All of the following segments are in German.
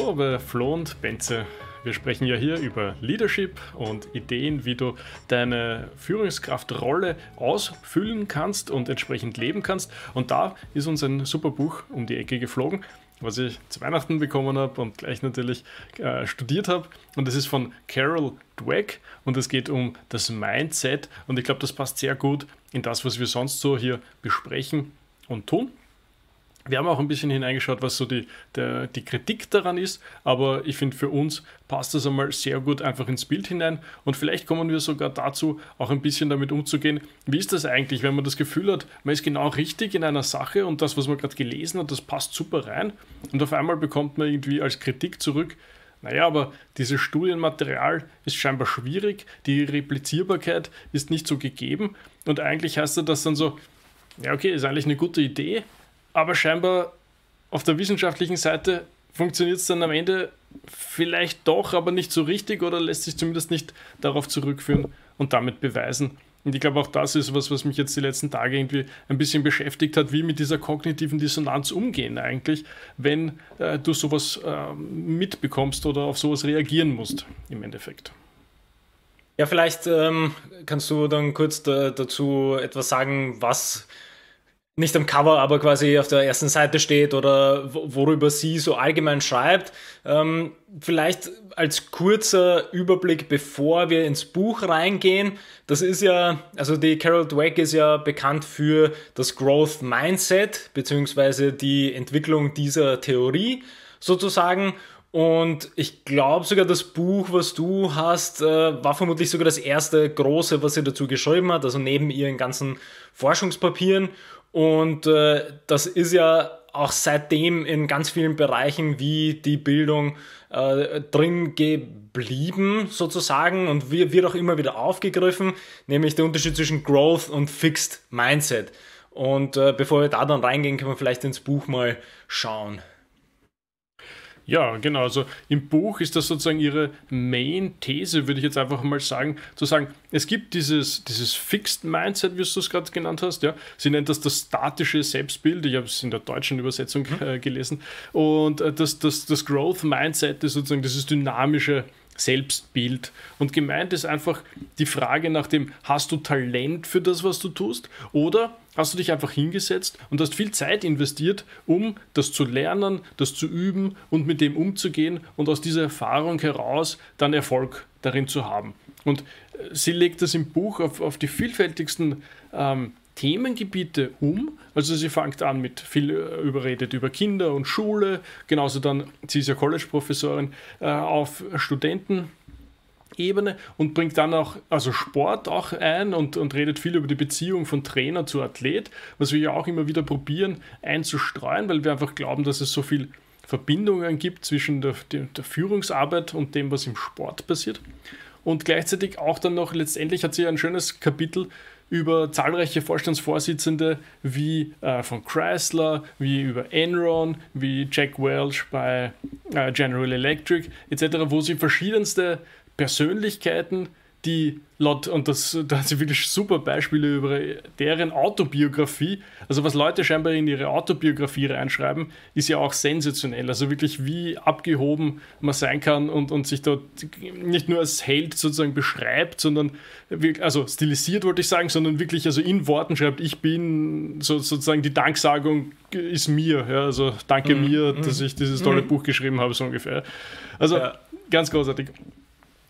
Hallo, bei Flo und Benze. Wir sprechen ja hier über Leadership und Ideen, wie du deine Führungskraftrolle ausfüllen kannst und entsprechend leben kannst. Und da ist uns ein super Buch um die Ecke geflogen, was ich zu Weihnachten bekommen habe und gleich natürlich äh, studiert habe. Und das ist von Carol Dweck und es geht um das Mindset. Und ich glaube, das passt sehr gut in das, was wir sonst so hier besprechen und tun. Wir haben auch ein bisschen hineingeschaut, was so die, der, die Kritik daran ist, aber ich finde, für uns passt das einmal sehr gut einfach ins Bild hinein und vielleicht kommen wir sogar dazu, auch ein bisschen damit umzugehen, wie ist das eigentlich, wenn man das Gefühl hat, man ist genau richtig in einer Sache und das, was man gerade gelesen hat, das passt super rein und auf einmal bekommt man irgendwie als Kritik zurück, naja, aber dieses Studienmaterial ist scheinbar schwierig, die Replizierbarkeit ist nicht so gegeben und eigentlich heißt das dann so, ja okay, ist eigentlich eine gute Idee, aber scheinbar auf der wissenschaftlichen Seite funktioniert es dann am Ende vielleicht doch, aber nicht so richtig oder lässt sich zumindest nicht darauf zurückführen und damit beweisen. Und ich glaube, auch das ist was, was mich jetzt die letzten Tage irgendwie ein bisschen beschäftigt hat, wie mit dieser kognitiven Dissonanz umgehen eigentlich, wenn äh, du sowas äh, mitbekommst oder auf sowas reagieren musst im Endeffekt. Ja, vielleicht ähm, kannst du dann kurz da, dazu etwas sagen, was nicht am Cover, aber quasi auf der ersten Seite steht oder worüber sie so allgemein schreibt. Ähm, vielleicht als kurzer Überblick, bevor wir ins Buch reingehen. Das ist ja, also die Carol Dweck ist ja bekannt für das Growth Mindset, beziehungsweise die Entwicklung dieser Theorie sozusagen. Und ich glaube sogar, das Buch, was du hast, äh, war vermutlich sogar das erste große, was sie dazu geschrieben hat, also neben ihren ganzen Forschungspapieren. Und äh, das ist ja auch seitdem in ganz vielen Bereichen wie die Bildung äh, drin geblieben sozusagen und wird auch immer wieder aufgegriffen, nämlich der Unterschied zwischen Growth und Fixed Mindset. Und äh, bevor wir da dann reingehen, können wir vielleicht ins Buch mal schauen. Ja, genau. Also im Buch ist das sozusagen ihre Main-These, würde ich jetzt einfach mal sagen, zu sagen, es gibt dieses, dieses Fixed Mindset, wie du es gerade genannt hast. Ja? Sie nennt das das statische Selbstbild. Ich habe es in der deutschen Übersetzung mhm. äh, gelesen. Und äh, das, das, das Growth Mindset ist sozusagen dieses dynamische Selbstbild. Und gemeint ist einfach die Frage nach dem, hast du Talent für das, was du tust? Oder hast du dich einfach hingesetzt und hast viel Zeit investiert, um das zu lernen, das zu üben und mit dem umzugehen und aus dieser Erfahrung heraus dann Erfolg darin zu haben. Und äh, sie legt das im Buch auf, auf die vielfältigsten ähm, Themengebiete um. Also sie fängt an mit viel äh, überredet über Kinder und Schule, genauso dann, sie ist ja College-Professorin, äh, auf Studentenebene und bringt dann auch also Sport auch ein und, und redet viel über die Beziehung von Trainer zu Athlet, was wir ja auch immer wieder probieren einzustreuen, weil wir einfach glauben, dass es so viel Verbindungen gibt zwischen der, der Führungsarbeit und dem, was im Sport passiert. Und gleichzeitig auch dann noch letztendlich hat sie ein schönes Kapitel über zahlreiche Vorstandsvorsitzende wie äh, von Chrysler, wie über Enron, wie Jack Welch bei äh, General Electric etc., wo sie verschiedenste Persönlichkeiten die laut, und das, da hat sie wirklich super Beispiele über deren Autobiografie, also was Leute scheinbar in ihre Autobiografie reinschreiben, ist ja auch sensationell. Also wirklich, wie abgehoben man sein kann und, und sich dort nicht nur als Held sozusagen beschreibt, sondern, also stilisiert wollte ich sagen, sondern wirklich, also in Worten schreibt, ich bin so, sozusagen die Danksagung ist mir, ja, also danke mhm. mir, mhm. dass ich dieses tolle mhm. Buch geschrieben habe, so ungefähr. Also ja. ganz großartig.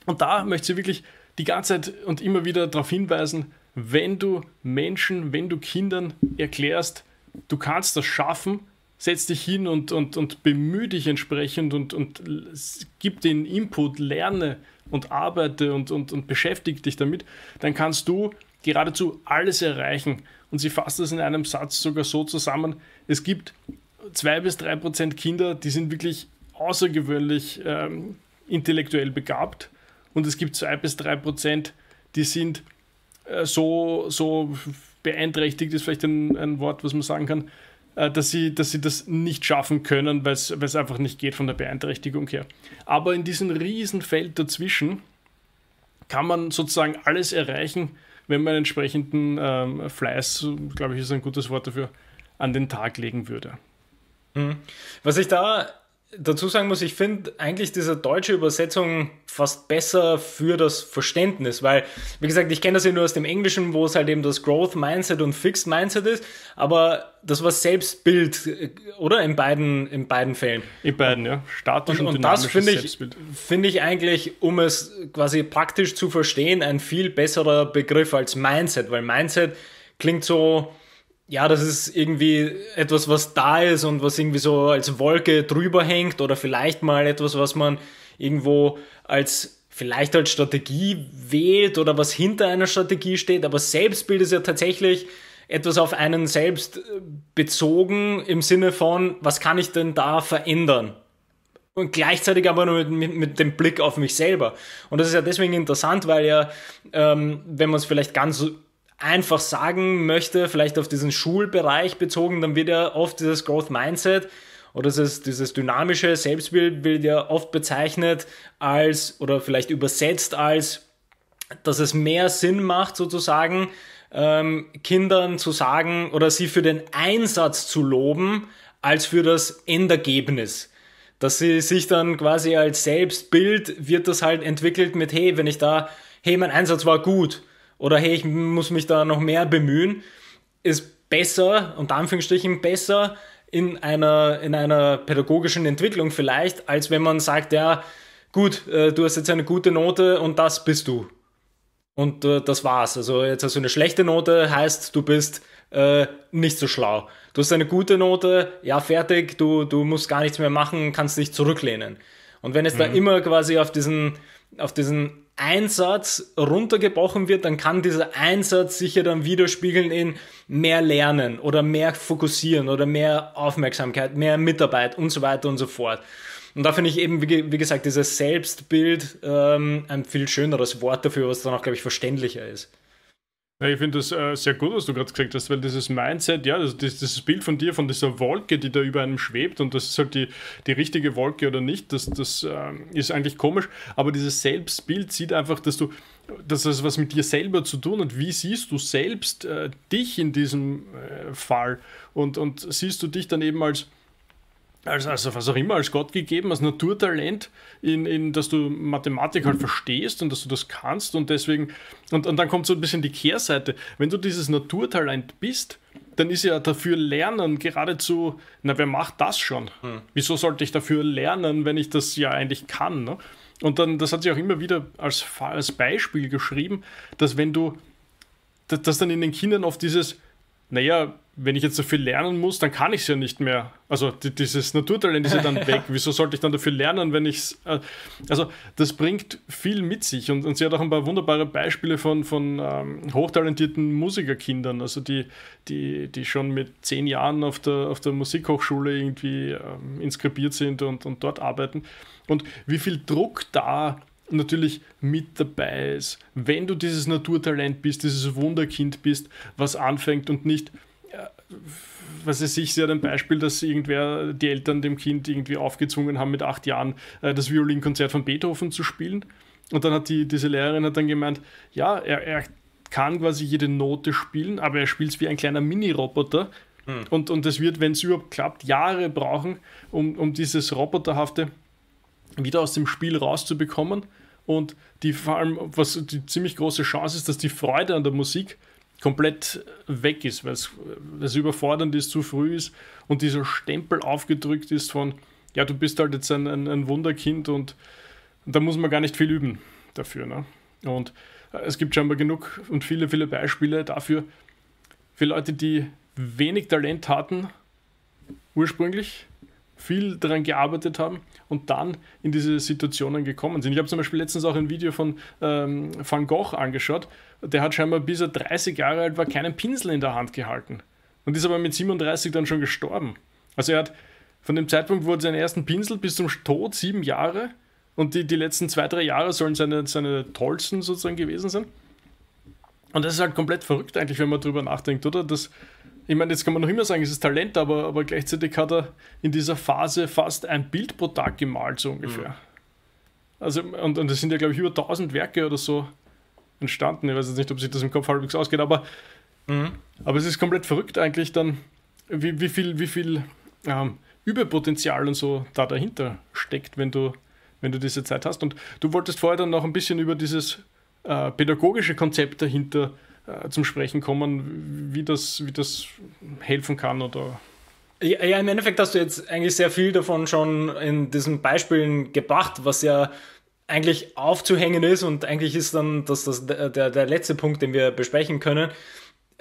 Und da möchte sie wirklich die ganze Zeit und immer wieder darauf hinweisen, wenn du Menschen, wenn du Kindern erklärst, du kannst das schaffen, setz dich hin und, und, und bemühe dich entsprechend und, und gib den Input, lerne und arbeite und, und, und beschäftige dich damit, dann kannst du geradezu alles erreichen. Und sie fasst das in einem Satz sogar so zusammen, es gibt zwei bis drei Prozent Kinder, die sind wirklich außergewöhnlich ähm, intellektuell begabt und es gibt zwei bis drei Prozent, die sind äh, so, so beeinträchtigt, ist vielleicht ein, ein Wort, was man sagen kann, äh, dass, sie, dass sie das nicht schaffen können, weil es einfach nicht geht von der Beeinträchtigung her. Aber in diesem Riesenfeld dazwischen kann man sozusagen alles erreichen, wenn man entsprechenden ähm, Fleiß, glaube ich, ist ein gutes Wort dafür, an den Tag legen würde. Mhm. Was ich da dazu sagen muss, ich finde eigentlich diese deutsche Übersetzung fast besser für das Verständnis, weil, wie gesagt, ich kenne das ja nur aus dem Englischen, wo es halt eben das Growth Mindset und Fixed Mindset ist, aber das war Selbstbild, äh, oder? In beiden, in beiden Fällen. In beiden, ja. Statisch und, und, und das finde ich, finde ich eigentlich, um es quasi praktisch zu verstehen, ein viel besserer Begriff als Mindset, weil Mindset klingt so, ja, das ist irgendwie etwas, was da ist und was irgendwie so als Wolke drüber hängt oder vielleicht mal etwas, was man irgendwo als vielleicht als Strategie wählt oder was hinter einer Strategie steht. Aber Selbstbild ist ja tatsächlich etwas auf einen selbst äh, bezogen im Sinne von, was kann ich denn da verändern? und gleichzeitig aber nur mit, mit, mit, dem Blick auf mich selber. Und das ist ja deswegen interessant, weil ja, ähm, wenn man es vielleicht ganz einfach sagen möchte, vielleicht auf diesen Schulbereich bezogen, dann wird ja oft dieses Growth Mindset oder dieses, dieses dynamische Selbstbild wird ja oft bezeichnet als oder vielleicht übersetzt als, dass es mehr Sinn macht sozusagen, ähm, Kindern zu sagen oder sie für den Einsatz zu loben, als für das Endergebnis dass sie sich dann quasi als Selbstbild wird das halt entwickelt mit, hey, wenn ich da, hey, mein Einsatz war gut oder hey, ich muss mich da noch mehr bemühen, ist besser, unter Anführungsstrichen besser in einer, in einer pädagogischen Entwicklung vielleicht, als wenn man sagt, ja, gut, äh, du hast jetzt eine gute Note und das bist du. Und äh, das war's. Also jetzt hast du eine schlechte Note, heißt, du bist äh, nicht so schlau. Du hast eine gute Note, ja, fertig, du, du musst gar nichts mehr machen, kannst dich zurücklehnen. Und wenn es mhm. da immer quasi auf diesen, auf diesen Einsatz runtergebrochen wird, dann kann dieser Einsatz sich ja dann widerspiegeln in mehr Lernen oder mehr Fokussieren oder mehr Aufmerksamkeit, mehr Mitarbeit und so weiter und so fort. Und da finde ich eben, wie, wie, gesagt, dieses Selbstbild ähm, ein viel schöneres Wort dafür, was dann auch, glaube ich, verständlicher ist. Ja, ich finde das äh, sehr gut, was du gerade gesagt hast, weil dieses Mindset, ja, das, das, das, Bild von dir, von dieser Wolke, die da über einem schwebt und das ist halt die, die richtige Wolke oder nicht, das, das ähm, ist eigentlich komisch, aber dieses Selbstbild sieht einfach, dass du, dass das was mit dir selber zu tun hat. Wie siehst du selbst äh, dich in diesem äh, Fall und, und siehst du dich dann eben als also, also was auch immer, als Gott gegeben, als Naturtalent, in, in, dass du Mathematik halt verstehst und dass du das kannst und deswegen, und, und dann kommt so ein bisschen die Kehrseite. Wenn du dieses Naturtalent bist, dann ist ja dafür Lernen geradezu, na, wer macht das schon? Hm. Wieso sollte ich dafür lernen, wenn ich das ja eigentlich kann? Ne? Und dann, das hat sich auch immer wieder als, als Beispiel geschrieben, dass wenn du, dass dann in den Kindern oft dieses, naja, wenn ich jetzt so viel lernen muss, dann kann ich es ja nicht mehr. Also dieses Naturtalent ist ja dann weg. Wieso sollte ich dann dafür lernen, wenn ich es... Äh, also das bringt viel mit sich. Und, und, sie hat auch ein paar wunderbare Beispiele von, von ähm, hochtalentierten Musikerkindern, also die, die, die schon mit zehn Jahren auf der, auf der Musikhochschule irgendwie ähm, inskribiert sind und, und dort arbeiten. Und wie viel Druck da natürlich mit dabei ist. Wenn du dieses Naturtalent bist, dieses Wunderkind bist, was anfängt und nicht, äh, was es sich sehr ein Beispiel, dass irgendwer die Eltern dem Kind irgendwie aufgezwungen haben, mit acht Jahren äh, das Violinkonzert von Beethoven zu spielen. Und dann hat die, diese Lehrerin hat dann gemeint, ja, er, er kann quasi jede Note spielen, aber er spielt es wie ein kleiner Mini-Roboter. Hm. Und, und wird, wenn es überhaupt klappt, Jahre brauchen, um, um dieses Roboterhafte wieder aus dem Spiel rauszubekommen. Und die vor allem, was die ziemlich große Chance ist, dass die Freude an der Musik komplett weg ist, weil es überfordernd ist, zu früh ist und dieser Stempel aufgedrückt ist von, ja, du bist halt jetzt ein, ein, ein Wunderkind und, da muss man gar nicht viel üben dafür. Ne? Und äh, es gibt scheinbar genug und viele, viele Beispiele dafür, für Leute, die wenig Talent hatten, ursprünglich, viel daran gearbeitet haben und dann in diese Situationen gekommen sind. Ich habe zum Beispiel letztens auch ein Video von ähm, Van Gogh angeschaut. Der hat scheinbar bis er 30 Jahre alt war keinen Pinsel in der Hand gehalten und ist aber mit 37 dann schon gestorben. Also er hat von dem Zeitpunkt, wo er seinen ersten Pinsel bis zum Tod sieben Jahre und die, die letzten zwei, drei Jahre sollen seine, seine tollsten sozusagen gewesen sein. Und das ist halt komplett verrückt eigentlich, wenn man darüber nachdenkt, oder? Dass, ich meine, jetzt kann man noch immer sagen, es ist Talent, aber, aber gleichzeitig hat er in dieser Phase fast ein Bild pro Tag gemalt, so ungefähr. Mhm. Also, und, und das sind ja, glaube ich, über 1000 Werke oder so entstanden. Ich weiß jetzt nicht, ob sich das im Kopf halbwegs ausgeht, aber, mhm. aber es ist komplett verrückt eigentlich dann, wie, wie viel, wie viel ähm, Überpotenzial und so da dahinter steckt, wenn du, wenn du diese Zeit hast. Und du wolltest vorher dann noch ein bisschen über dieses äh, pädagogische Konzept dahinter sprechen. Äh, zum Sprechen kommen, wie das, wie das helfen kann oder. Ja, ja, im Endeffekt hast du jetzt eigentlich sehr viel davon schon in diesen Beispielen gebracht, was ja eigentlich aufzuhängen ist und eigentlich ist dann das, das der, der letzte Punkt, den wir besprechen können,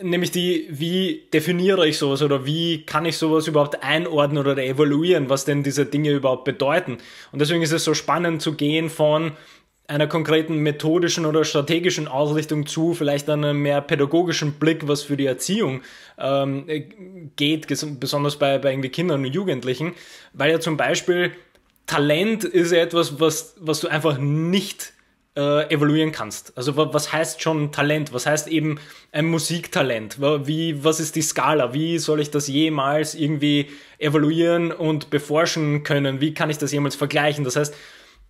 nämlich die, wie definiere ich sowas oder wie kann ich sowas überhaupt einordnen oder evaluieren, was denn diese Dinge überhaupt bedeuten. Und deswegen ist es so spannend zu gehen von, einer konkreten methodischen oder strategischen Ausrichtung zu, vielleicht einem mehr pädagogischen Blick, was für die Erziehung ähm, äh, geht, besonders bei, bei irgendwie Kindern und Jugendlichen, weil ja zum Beispiel Talent ist ja etwas, was, was du einfach nicht äh, evaluieren kannst. Also was heißt schon Talent? Was heißt eben ein Musiktalent? Wie, was ist die Skala? Wie soll ich das jemals irgendwie evaluieren und beforschen können? Wie kann ich das jemals vergleichen? Das heißt,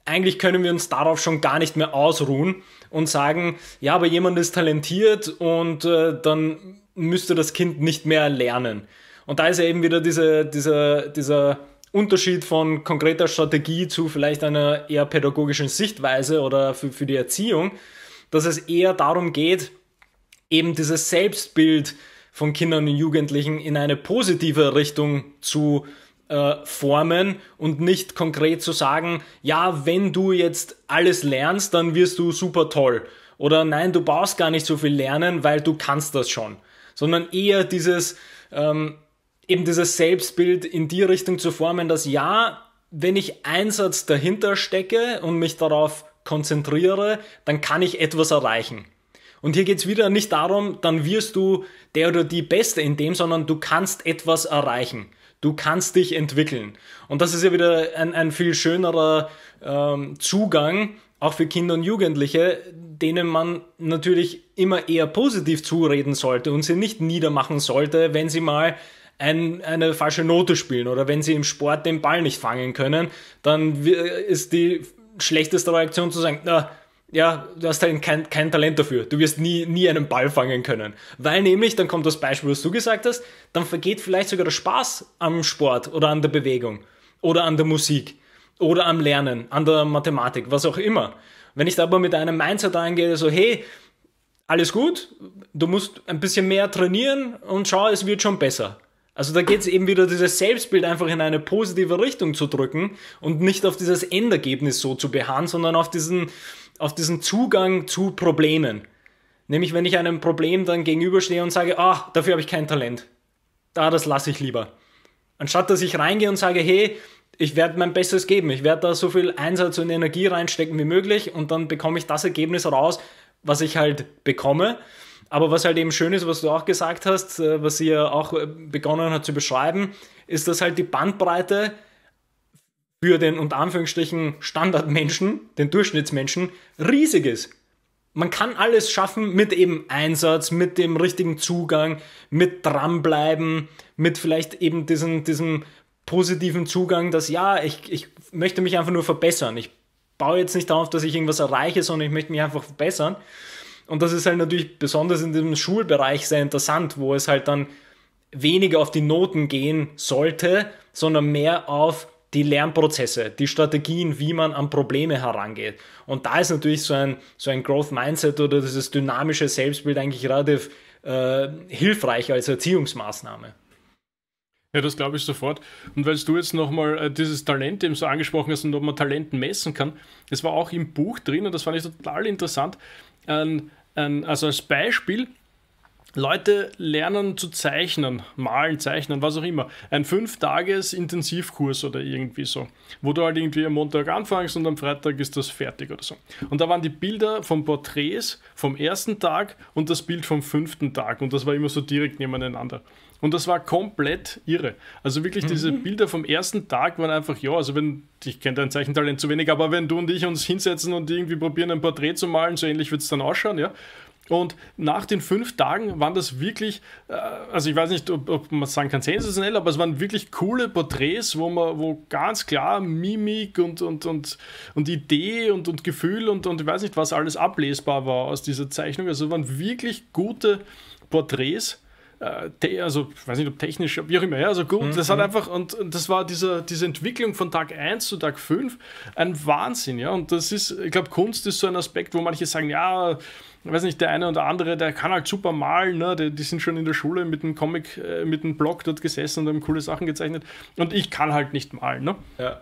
eigentlich können wir uns darauf schon gar nicht mehr ausruhen und sagen, ja, aber jemand ist talentiert und äh, dann müsste das Kind nicht mehr lernen. Und da ist ja eben wieder diese, diese, dieser Unterschied von konkreter Strategie zu vielleicht einer eher pädagogischen Sichtweise oder für, für die Erziehung, dass es eher darum geht, eben dieses Selbstbild von Kindern und Jugendlichen in eine positive Richtung zu äh, äh, formen und nicht konkret zu sagen, ja, wenn du jetzt alles lernst, dann wirst du super toll. Oder nein, du brauchst gar nicht so viel lernen, weil du kannst das schon. Sondern eher dieses, ähm, eben dieses Selbstbild in die Richtung zu formen, dass ja, wenn ich Einsatz dahinter stecke und mich darauf konzentriere, dann kann ich etwas erreichen. Und hier geht es wieder nicht darum, dann wirst du der oder die Beste in dem, sondern du kannst etwas erreichen. Du kannst dich entwickeln. Und das ist ja wieder ein, ein viel schönerer ähm, Zugang, auch für Kinder und Jugendliche, denen man natürlich immer eher positiv zureden sollte und sie nicht niedermachen sollte, wenn sie mal ein, eine falsche Note spielen oder wenn sie im Sport den Ball nicht fangen können, dann ist die schlechteste Reaktion zu sagen, na, ja, du hast halt kein, kein Talent dafür. Du wirst nie, nie einen Ball fangen können. Weil nämlich, dann kommt das Beispiel, was du gesagt hast, dann vergeht vielleicht sogar der Spaß am Sport oder an der Bewegung oder an der Musik oder am Lernen, an der Mathematik, was auch immer. Wenn ich da aber mit einem Mindset angehe, so, hey, alles gut, du musst ein bisschen mehr trainieren und schau, es wird schon besser. Also da geht es eben wieder, dieses Selbstbild einfach in eine positive Richtung zu drücken und nicht auf dieses Endergebnis so zu beharren, sondern auf diesen, auf diesen Zugang zu Problemen. Nämlich, wenn ich einem Problem dann gegenüberstehe und sage, ah, dafür habe ich kein Talent. Da, das lasse ich lieber. Anstatt dass ich reingehe und sage, hey, ich werde mein Bestes geben, ich werde da so viel Einsatz und Energie reinstecken wie möglich und dann bekomme ich das Ergebnis raus, was ich halt bekomme. Aber was halt eben schön ist, was du auch gesagt hast, äh, was ihr auch äh, begonnen hat zu beschreiben, ist, dass halt die Bandbreite für den unter Anführungsstrichen Standardmenschen, den Durchschnittsmenschen, riesig ist. Man kann alles schaffen mit eben Einsatz, mit dem richtigen Zugang, mit dranbleiben, mit vielleicht eben diesem, diesem positiven Zugang, dass ja, ich, ich möchte mich einfach nur verbessern. Ich baue jetzt nicht darauf, dass ich irgendwas erreiche, sondern ich möchte mich einfach verbessern. Und das ist halt natürlich besonders in diesem Schulbereich sehr interessant, wo es halt dann weniger auf die Noten gehen sollte, sondern mehr auf die Lernprozesse, die Strategien, wie man an Probleme herangeht. Und da ist natürlich so ein, so ein Growth Mindset oder dieses dynamische Selbstbild eigentlich relativ äh, hilfreich als Erziehungsmaßnahme. Ja, das glaube ich sofort. Und weil du jetzt nochmal äh, dieses Talent eben so angesprochen hast und ob man Talenten messen kann, das war auch im Buch drin und das fand ich total interessant. Ähm, ähm, also als Beispiel, Leute lernen zu zeichnen, malen, zeichnen, was auch immer. Ein Fünf-Tages-Intensivkurs oder irgendwie so, wo du halt irgendwie am Montag anfängst und am Freitag ist das fertig oder so. Und da waren die Bilder von Porträts vom ersten Tag und das Bild vom fünften Tag und das war immer so direkt nebeneinander. Und das war komplett irre. Also wirklich mhm. diese Bilder vom ersten Tag waren einfach, ja, also wenn, ich kenne dein Zeichentalent zu wenig, aber wenn du und ich uns hinsetzen und irgendwie probieren, ein Porträt zu malen, so ähnlich wird es dann ausschauen, ja, und nach den fünf Tagen waren das wirklich, äh, also ich weiß nicht, ob, ob man sagen kann, sensationell, aber es waren wirklich coole Porträts, wo man, wo ganz klar Mimik und, und, und, und Idee und, und Gefühl und, und ich weiß nicht, was alles ablesbar war aus dieser Zeichnung. Also waren wirklich gute Porträts äh, also ich weiß nicht, ob technisch, wie auch immer, ja, also gut, mhm. das hat mhm. einfach, und, und das war dieser, diese Entwicklung von Tag 1 zu Tag 5, ein Wahnsinn, ja, und das ist, ich glaube, Kunst ist so ein Aspekt, wo manche sagen, ja, ich weiß nicht, der eine oder andere, der kann halt super malen, ne? die, die sind schon in der Schule mit einem Comic, äh, mit einem Blog dort gesessen und haben coole Sachen gezeichnet und ich kann halt nicht malen, ne? Ja.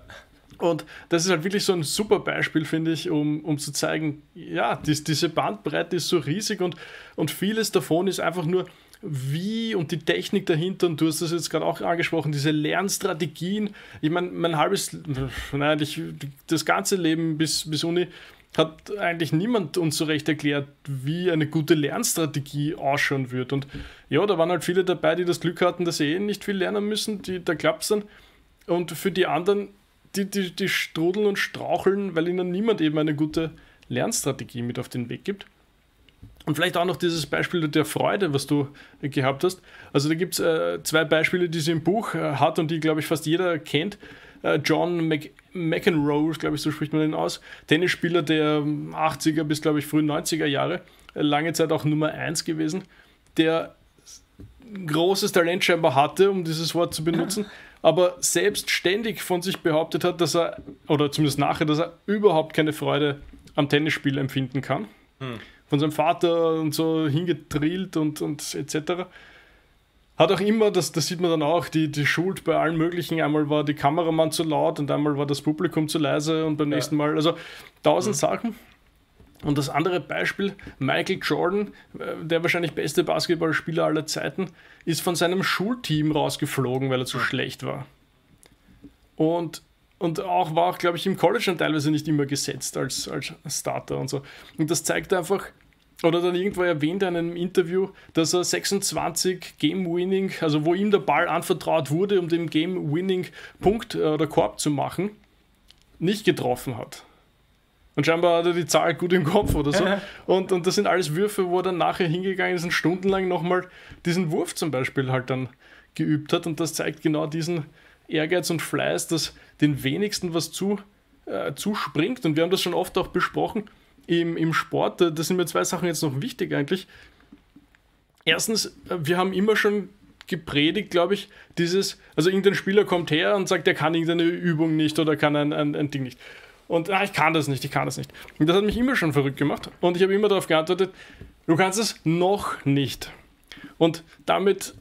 Und das ist halt wirklich so ein super Beispiel, finde ich, um, um zu zeigen, ja, dies, diese Bandbreite ist so riesig und, und vieles davon ist einfach nur wie und die Technik dahinter, und du hast das jetzt gerade auch angesprochen, diese Lernstrategien. Ich meine, mein halbes, nein, ich, das ganze Leben bis, bis Uni hat eigentlich niemand uns so recht erklärt, wie eine gute Lernstrategie ausschauen wird. Und ja, da waren halt viele dabei, die das Glück hatten, dass sie eh nicht viel lernen müssen, die, da klappt es dann. Und für die anderen, die, die, die strudeln und straucheln, weil ihnen niemand eben eine gute Lernstrategie mit auf den Weg gibt. Und vielleicht auch noch dieses Beispiel der Freude, was du gehabt hast. Also da gibt es äh, zwei Beispiele, die sie im Buch äh, hat und die, glaube ich, fast jeder kennt. Äh, John Mc McEnroe, glaube ich, so spricht man ihn aus. Tennisspieler der 80er ähm, bis, glaube ich, frühen 90er Jahre. Äh, lange Zeit auch Nummer 1 gewesen. Der großes Talent scheinbar hatte, um dieses Wort zu benutzen, aber selbstständig von sich behauptet hat, dass er, oder zumindest nachher, dass er überhaupt keine Freude am Tennisspiel empfinden kann. Hm von seinem Vater und so hingetrillt und, und etc. Hat auch immer, das, das sieht man dann auch, die, die Schuld bei allen möglichen. Einmal war die Kameramann zu laut und einmal war das Publikum zu leise und beim ja. nächsten Mal, also tausend mhm. Sachen. Und das andere Beispiel, Michael Jordan, äh, der wahrscheinlich beste Basketballspieler aller Zeiten, ist von seinem Schulteam rausgeflogen, weil er zu schlecht war. Und und auch war auch, glaube ich, im College schon teilweise nicht immer gesetzt als, als Starter und so. Und das zeigt einfach, oder dann irgendwo erwähnt er in einem Interview, dass er 26 Game-Winning, also wo ihm der Ball anvertraut wurde, um den Game-Winning-Punkt äh, oder Korb zu machen, nicht getroffen hat. Und scheinbar hat er die Zahl gut im Kopf oder so. und, und das sind alles Würfe, wo er dann nachher hingegangen ist und stundenlang nochmal diesen Wurf zum Beispiel halt dann geübt hat. Und das zeigt genau diesen, Ehrgeiz und Fleiß, dass den wenigsten was zu, äh, zuspringt. Und wir haben das schon oft auch besprochen im, im Sport. Da, da sind mir zwei Sachen jetzt noch wichtig eigentlich. Erstens, äh, wir haben immer schon gepredigt, glaube ich, dieses, also irgendein Spieler kommt her und sagt, er kann irgendeine Übung nicht oder kann ein, ein, ein Ding nicht. Und ah, ich kann das nicht, ich kann das nicht. Und das hat mich immer schon verrückt gemacht. Und ich habe immer darauf geantwortet, du kannst es noch nicht. Und damit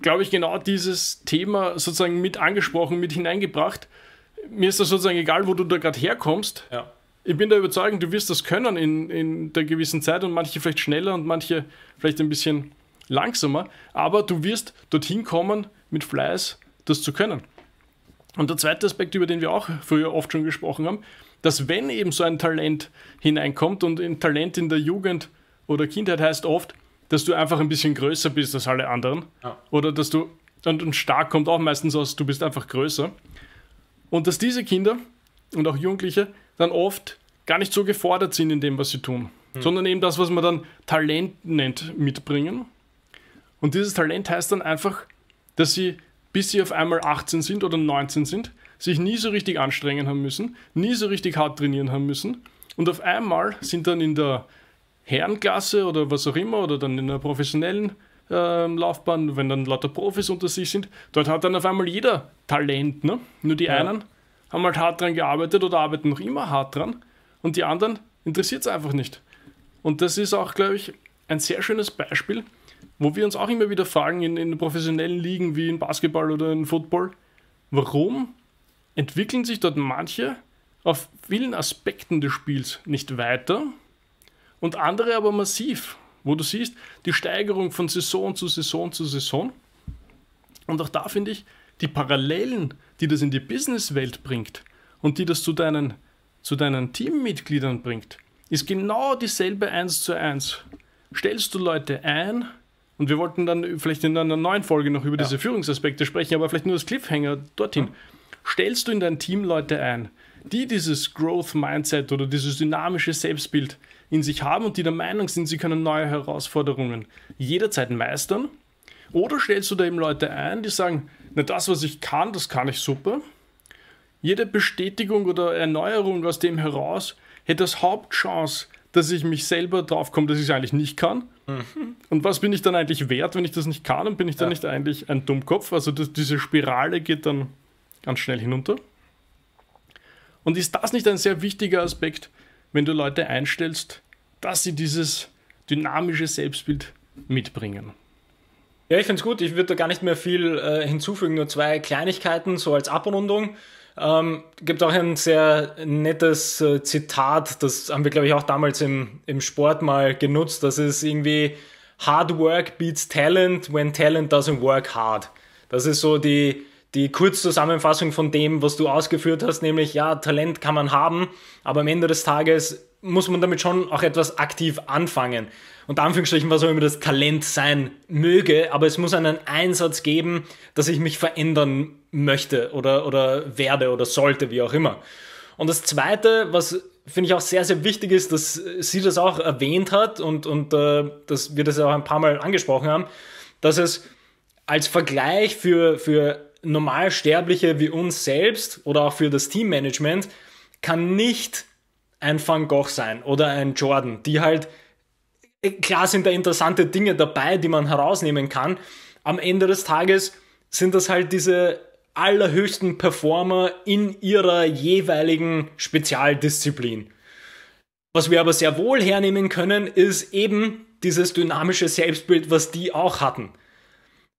glaube ich, genau dieses Thema sozusagen mit angesprochen, mit hineingebracht. Mir ist das sozusagen egal, wo du da gerade herkommst. Ja. Ich bin der Überzeugung, du wirst das können in, in der gewissen Zeit und manche vielleicht schneller und manche vielleicht ein bisschen langsamer, aber du wirst dorthin kommen, mit Fleiß das zu können. Und der zweite Aspekt, über den wir auch früher oft schon gesprochen haben, dass wenn eben so ein Talent hineinkommt und ein Talent in der Jugend oder Kindheit heißt oft, dass du einfach ein bisschen größer bist als alle anderen. Ja. Oder dass du, und, und stark kommt auch meistens aus, du bist einfach größer. Und dass diese Kinder und auch Jugendliche dann oft gar nicht so gefordert sind in dem, was sie tun, hm. sondern eben das, was man dann Talent nennt, mitbringen. Und dieses Talent heißt dann einfach, dass sie, bis sie auf einmal 18 sind oder 19 sind, sich nie so richtig anstrengen haben müssen, nie so richtig hart trainieren haben müssen. Und auf einmal sind dann in der Herrenklasse oder was auch immer oder dann in einer professionellen ähm, Laufbahn, wenn dann lauter Profis unter sich sind, dort hat dann auf einmal jeder Talent. Ne? Nur die ja. einen haben halt hart dran gearbeitet oder arbeiten noch immer hart dran und die anderen interessiert es einfach nicht. Und das ist auch, glaube ich, ein sehr schönes Beispiel, wo wir uns auch immer wieder fragen in, in professionellen Ligen wie in Basketball oder in Football, warum entwickeln sich dort manche auf vielen Aspekten des Spiels nicht weiter und andere aber massiv, wo du siehst, die Steigerung von Saison zu Saison zu Saison. Und auch da finde ich, die Parallelen, die das in die Businesswelt bringt und die das zu deinen, zu deinen Teammitgliedern bringt, ist genau dieselbe 1 zu 1. Stellst du Leute ein, und wir wollten dann vielleicht in einer neuen Folge noch über ja. diese Führungsaspekte sprechen, aber vielleicht nur das Cliffhanger dorthin. Mhm. Stellst du in dein Team Leute ein, die dieses Growth Mindset oder dieses dynamische Selbstbild, in sich haben und die der Meinung sind, sie können neue Herausforderungen jederzeit meistern? Oder stellst du da eben Leute ein, die sagen, na das, was ich kann, das kann ich super. Jede Bestätigung oder Erneuerung aus dem heraus hätte das Hauptchance, dass ich mich selber draufkomme, dass ich es eigentlich nicht kann. Mhm. Und was bin ich dann eigentlich wert, wenn ich das nicht kann? Und bin ich dann ja. nicht eigentlich ein Dummkopf? Also das, diese Spirale geht dann ganz schnell hinunter. Und ist das nicht ein sehr wichtiger Aspekt, wenn du Leute einstellst, dass sie dieses dynamische Selbstbild mitbringen. Ja, ich finde es gut. Ich würde da gar nicht mehr viel äh, hinzufügen, nur zwei Kleinigkeiten so als Abrundung. Ähm, gibt auch ein sehr nettes äh, Zitat, das haben wir, glaube ich, auch damals im, im Sport mal genutzt. Das ist irgendwie Hard Work beats Talent when Talent doesn't work hard. Das ist so die, die Kurzzusammenfassung von dem, was du ausgeführt hast, nämlich ja, Talent kann man haben, aber am Ende des Tages muss man damit schon auch etwas aktiv anfangen. Unter Anführungsstrichen, was auch immer das Talent sein möge, aber es muss einen Einsatz geben, dass ich mich verändern möchte oder, oder werde oder sollte, wie auch immer. Und das Zweite, was finde ich auch sehr, sehr wichtig ist, dass sie das auch erwähnt hat und, und äh, dass wir das auch ein paar Mal angesprochen haben, dass es als Vergleich für, für Normalsterbliche wie uns selbst oder auch für das Teammanagement kann nicht ein Van Gogh sein oder ein Jordan, die halt, äh, klar sind da interessante Dinge dabei, die man herausnehmen kann. Am Ende des Tages sind das halt diese allerhöchsten Performer in ihrer jeweiligen Spezialdisziplin. Was wir aber sehr wohl hernehmen können, ist eben dieses dynamische Selbstbild, was die auch hatten.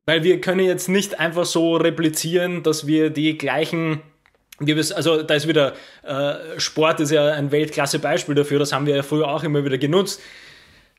Weil wir können jetzt nicht einfach so replizieren, dass wir die gleichen also da ist wieder, äh, Sport ist ja ein Weltklasse-Beispiel dafür, das haben wir ja früher auch immer wieder genutzt.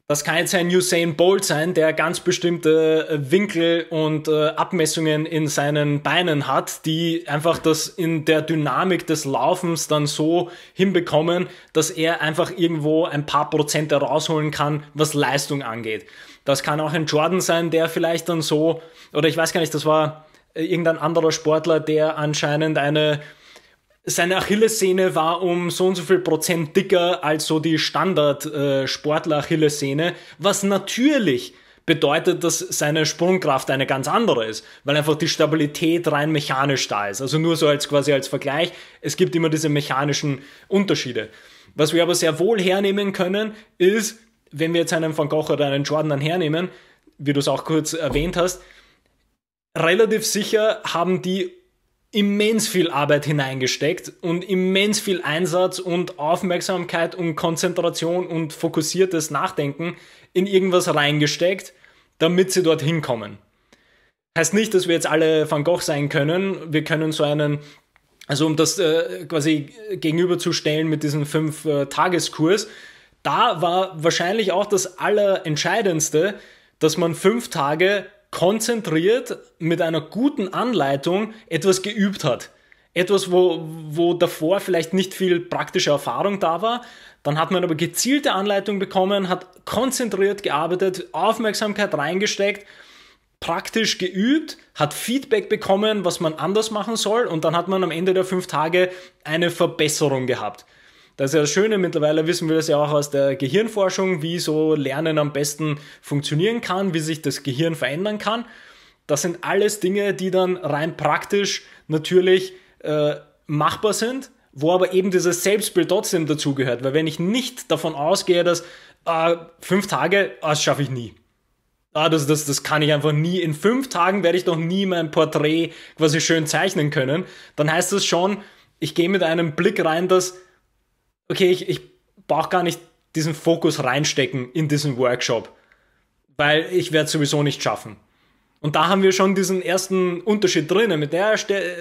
Das kann jetzt ein Usain Bolt sein, der ganz bestimmte äh, Winkel und äh, Abmessungen in seinen Beinen hat, die einfach das in der Dynamik des Laufens dann so hinbekommen, dass er einfach irgendwo ein paar Prozent herausholen kann, was Leistung angeht. Das kann auch ein Jordan sein, der vielleicht dann so, oder ich weiß gar nicht, das war äh, irgendein anderer Sportler, der anscheinend eine seine Achillessehne war um so und so viel Prozent dicker als so die Standard-Sportler-Achillessehne, äh, was natürlich bedeutet, dass seine Sprungkraft eine ganz andere ist, weil einfach die Stabilität rein mechanisch da ist. Also nur so als quasi als Vergleich, es gibt immer diese mechanischen Unterschiede. Was wir aber sehr wohl hernehmen können, ist, wenn wir jetzt einen Van Gogh oder einen Jordan dann hernehmen, wie du es auch kurz erwähnt hast, relativ sicher haben die immens viel Arbeit hineingesteckt und immens viel Einsatz und Aufmerksamkeit und Konzentration und fokussiertes Nachdenken in irgendwas reingesteckt, damit sie dorthin kommen. Heißt nicht, dass wir jetzt alle Van Gogh sein können. Wir können so einen, also um das äh, quasi gegenüberzustellen mit diesem Fünf-Tageskurs, äh, da war wahrscheinlich auch das Allerentscheidendste, dass man fünf Tage konzentriert mit einer guten Anleitung etwas geübt hat. Etwas, wo, wo davor vielleicht nicht viel praktische Erfahrung da war. Dann hat man aber gezielte Anleitung bekommen, hat konzentriert gearbeitet, Aufmerksamkeit reingesteckt, praktisch geübt, hat Feedback bekommen, was man anders machen soll und dann hat man am Ende der fünf Tage eine Verbesserung gehabt. Das ist ja das Schöne, mittlerweile wissen wir das ja auch aus der Gehirnforschung, wie so Lernen am besten funktionieren kann, wie sich das Gehirn verändern kann. Das sind alles Dinge, die dann rein praktisch natürlich äh, machbar sind, wo aber eben dieses Selbstbild trotzdem dazugehört. Weil wenn ich nicht davon ausgehe, dass äh, fünf Tage, ah, das schaffe ich nie. Ah, das, das, das kann ich einfach nie. In fünf Tagen werde ich noch nie mein Porträt quasi schön zeichnen können. Dann heißt das schon, ich gehe mit einem Blick rein, dass okay, ich, ich brauche gar nicht diesen Fokus reinstecken in diesen Workshop, weil ich werde es sowieso nicht schaffen. Und da haben wir schon diesen ersten Unterschied drinnen. Mit der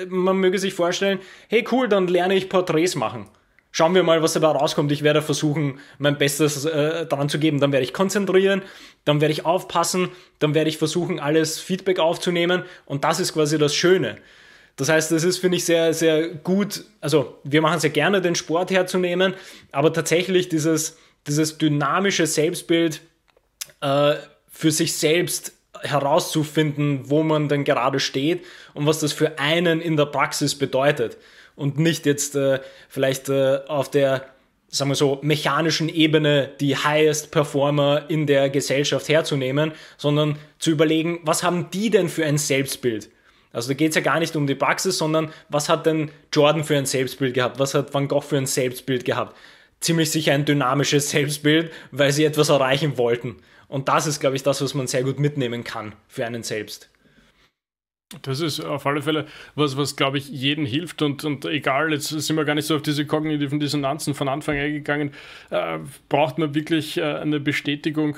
man möge sich vorstellen, hey cool, dann lerne ich Porträts machen. Schauen wir mal, was dabei rauskommt. Ich werde versuchen, mein Bestes äh, daran zu geben. Dann werde ich konzentrieren, dann werde ich aufpassen, dann werde ich versuchen, alles Feedback aufzunehmen. Und das ist quasi das Schöne. Das heißt, das ist, finde ich, sehr, sehr gut. Also, wir machen sehr gerne, den Sport herzunehmen, aber tatsächlich dieses, dieses dynamische Selbstbild äh, für sich selbst herauszufinden, wo man denn gerade steht und was das für einen in der Praxis bedeutet. Und nicht jetzt äh, vielleicht äh, auf der, sagen wir so, mechanischen Ebene die Highest Performer in der Gesellschaft herzunehmen, sondern zu überlegen, was haben die denn für ein Selbstbild? Also da geht es ja gar nicht um die Praxis, sondern was hat denn Jordan für ein Selbstbild gehabt? Was hat Van Gogh für ein Selbstbild gehabt? Ziemlich sicher ein dynamisches Selbstbild, weil sie etwas erreichen wollten. Und das ist, glaube ich, das, was man sehr gut mitnehmen kann für einen selbst. Das ist auf alle Fälle was, was glaube ich jedem hilft und, und egal, jetzt sind wir gar nicht so auf diese kognitiven Dissonanzen von Anfang eingegangen, äh, braucht man wirklich äh, eine Bestätigung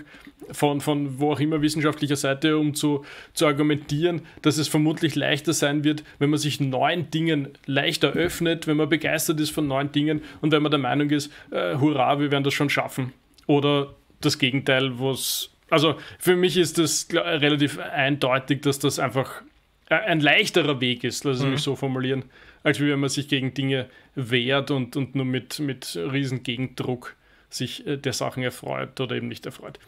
von, von wo auch immer wissenschaftlicher Seite, um zu, zu argumentieren, dass es vermutlich leichter sein wird, wenn man sich neuen Dingen leichter öffnet, wenn man begeistert ist von neuen Dingen und wenn man der Meinung ist, äh, hurra, wir werden das schon schaffen. Oder das Gegenteil, wo es... also für mich ist das relativ eindeutig, dass das einfach äh, ein leichterer Weg ist, lass es mhm. so formulieren, als wenn man sich gegen Dinge wehrt und, und nur mit, mit riesen Gegendruck sich äh, der Sachen erfreut oder eben nicht erfreut.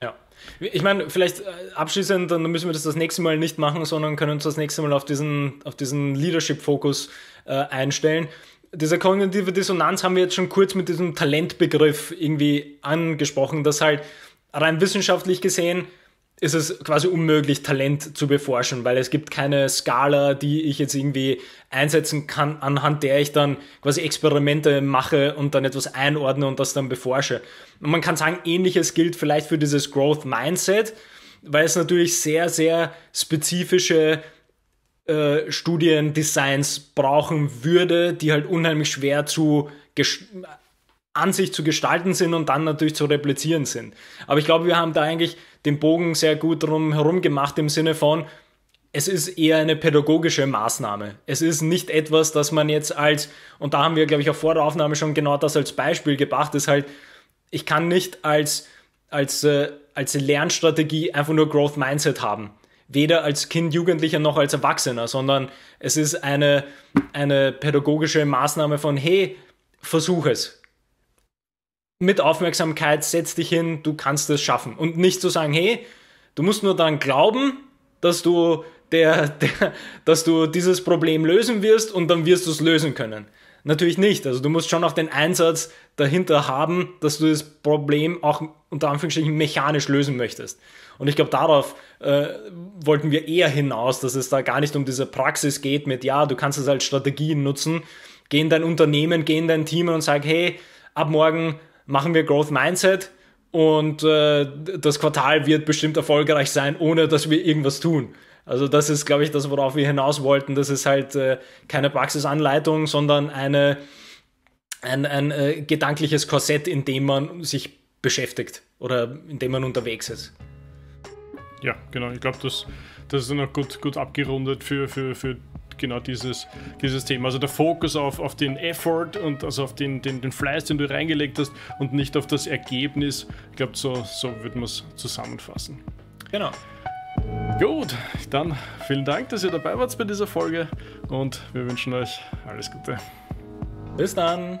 Ja. Ich meine, vielleicht äh, abschließend, dann müssen wir das das nächste Mal nicht machen, sondern können uns das nächste Mal auf diesen, auf diesen Leadership-Fokus äh, einstellen. Diese kognitive Dissonanz haben wir jetzt schon kurz mit diesem Talentbegriff irgendwie angesprochen, dass halt rein wissenschaftlich gesehen ist es quasi unmöglich, Talent zu beforschen, weil es gibt keine Skala, die ich jetzt irgendwie einsetzen kann, anhand der ich dann quasi Experimente mache und dann etwas einordne und das dann beforsche. Und man kann sagen, ähnliches gilt vielleicht für dieses Growth Mindset, weil es natürlich sehr, sehr spezifische äh, Studiendesigns brauchen würde, die halt unheimlich schwer zu an sich zu gestalten sind und dann natürlich zu replizieren sind. Aber ich glaube, wir haben da eigentlich den Bogen sehr gut drum herum gemacht im Sinne von, es ist eher eine pädagogische Maßnahme. Es ist nicht etwas, das man jetzt als, und da haben wir, glaube ich, auch vor der Aufnahme schon genau das als Beispiel gebracht, ist halt, ich kann nicht als, als, äh, als Lernstrategie einfach nur Growth Mindset haben. Weder als Kind, Jugendlicher noch als Erwachsener, sondern es ist eine, eine pädagogische Maßnahme von, hey, versuch es mit Aufmerksamkeit, setz dich hin, du kannst es schaffen. Und nicht zu sagen, hey, du musst nur daran glauben, dass du, der, der, dass du dieses Problem lösen wirst und dann wirst du es lösen können. Natürlich nicht. Also du musst schon auch den Einsatz dahinter haben, dass du das Problem auch unter Anführungsstrichen mechanisch lösen möchtest. Und ich glaube, darauf äh, wollten wir eher hinaus, dass es da gar nicht um diese Praxis geht mit, ja, du kannst es als Strategien nutzen, geh in dein Unternehmen, geh in dein Team und sag, hey, ab morgen machen wir Growth Mindset und äh, das Quartal wird bestimmt erfolgreich sein, ohne dass wir irgendwas tun. Also das ist, glaube ich, das, worauf wir hinaus wollten. Das ist halt äh, keine Praxisanleitung, sondern eine, ein, ein äh, gedankliches Korsett, in dem man sich beschäftigt oder in dem man unterwegs ist. Ja, genau. Ich glaube, das, das ist noch gut, gut abgerundet für, für, für genau dieses, dieses Thema. Also der Fokus auf, auf den Effort und also auf den, den, den Fleiß, den du reingelegt hast und nicht auf das Ergebnis. Ich glaube, so, so würde man es zusammenfassen. Genau. Gut, dann vielen Dank, dass ihr dabei wart bei dieser Folge und wir wünschen euch alles Gute. Bis dann!